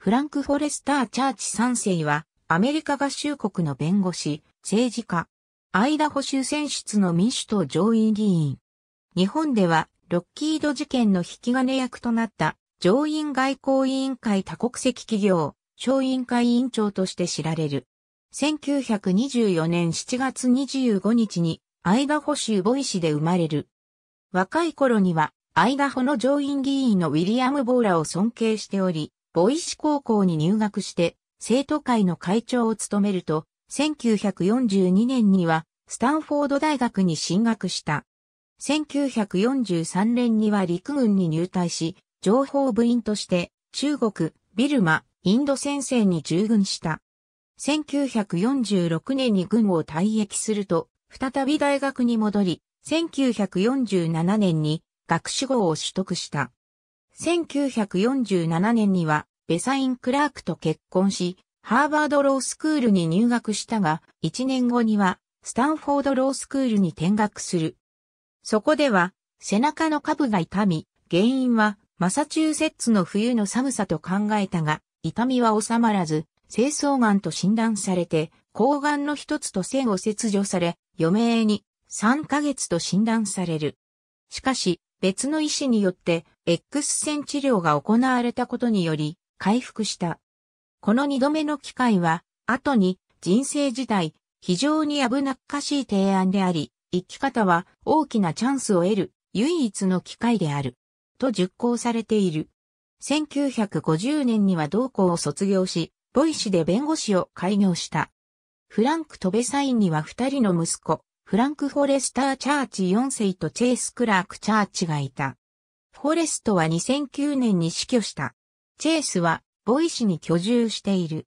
フランク・フォレスター・チャーチ3世は、アメリカ合衆国の弁護士、政治家、アイダホ州選出の民主党上院議員。日本では、ロッキード事件の引き金役となった上院外交委員会多国籍企業、小委員会委員長として知られる。1924年7月25日に、アイダホ州ボイシで生まれる。若い頃には、アイダホの上院議員のウィリアム・ボーラを尊敬しており、ボイシ高校に入学して、生徒会の会長を務めると、1942年には、スタンフォード大学に進学した。1943年には陸軍に入隊し、情報部員として、中国、ビルマ、インド戦線に従軍した。1946年に軍を退役すると、再び大学に戻り、1947年に学士号を取得した。1947年にはベサイン・クラークと結婚し、ハーバードロースクールに入学したが、1年後には、スタンフォードロースクールに転学する。そこでは、背中の下部が痛み、原因は、マサチューセッツの冬の寒さと考えたが、痛みは収まらず、清掃癌と診断されて、抗がんの一つと線を切除され、余命に3ヶ月と診断される。しかし、別の医師によって X 線治療が行われたことにより、回復した。この二度目の機会は、後に人生自体、非常に危なっかしい提案であり、生き方は大きなチャンスを得る唯一の機会である。と熟考されている。1950年には同校を卒業し、ボイシで弁護士を開業した。フランク・トベサインには二人の息子、フランク・フォレスター・チャーチ4世とチェイス・クラーク・チャーチがいた。フォレストは2009年に死去した。チェースは、ボイ氏に居住している。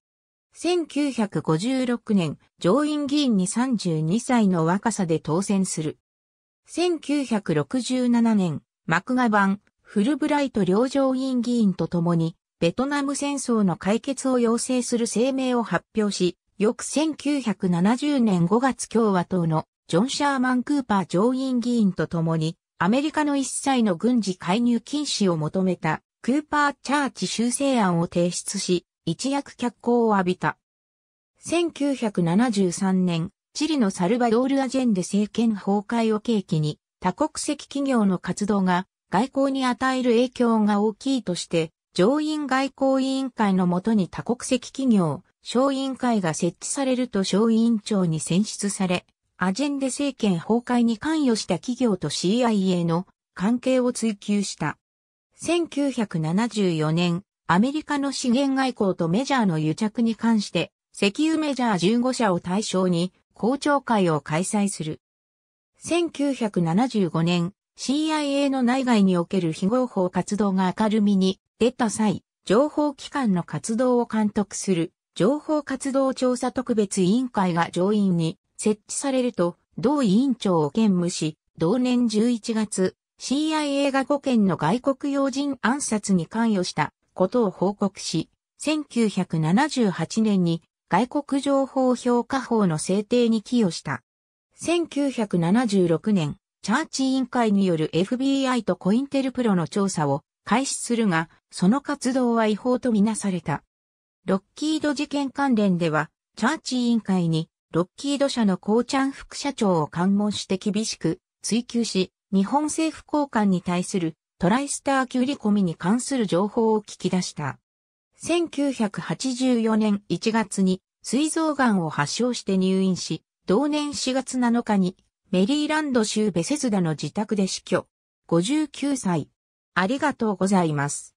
1956年、上院議員に32歳の若さで当選する。1967年、マクガバン、フルブライト両上院議員と共に、ベトナム戦争の解決を要請する声明を発表し、翌1970年5月共和党のジョン・シャーマン・クーパー上院議員と共に、アメリカの一切の軍事介入禁止を求めたクーパー・チャーチ修正案を提出し、一躍脚光を浴びた。1973年、チリのサルバドール・アジェンデ政権崩壊を契機に、多国籍企業の活動が外交に与える影響が大きいとして、上院外交委員会のもとに多国籍企業、小委員会が設置されると小委員長に選出され、アジェンデ政権崩壊に関与した企業と CIA の関係を追求した。1974年、アメリカの資源外交とメジャーの癒着に関して、石油メジャー15社を対象に、公聴会を開催する。1975年、CIA の内外における非合法活動が明るみに出た際、情報機関の活動を監督する情報活動調査特別委員会が上院に設置されると、同委員長を兼務し、同年11月、CIA が5件の外国要人暗殺に関与したことを報告し、1978年に外国情報評価法の制定に寄与した。1976年、チャーチ委員会による FBI とコインテルプロの調査を開始するが、その活動は違法とみなされた。ロッキード事件関連では、チャーチ委員会に、ロッキード社のコーチャン副社長を関門して厳しく追及し、日本政府高官に対するトライスターキ売リ込みに関する情報を聞き出した。1984年1月に膵臓がを発症して入院し、同年4月7日にメリーランド州ベセズダの自宅で死去。59歳。ありがとうございます。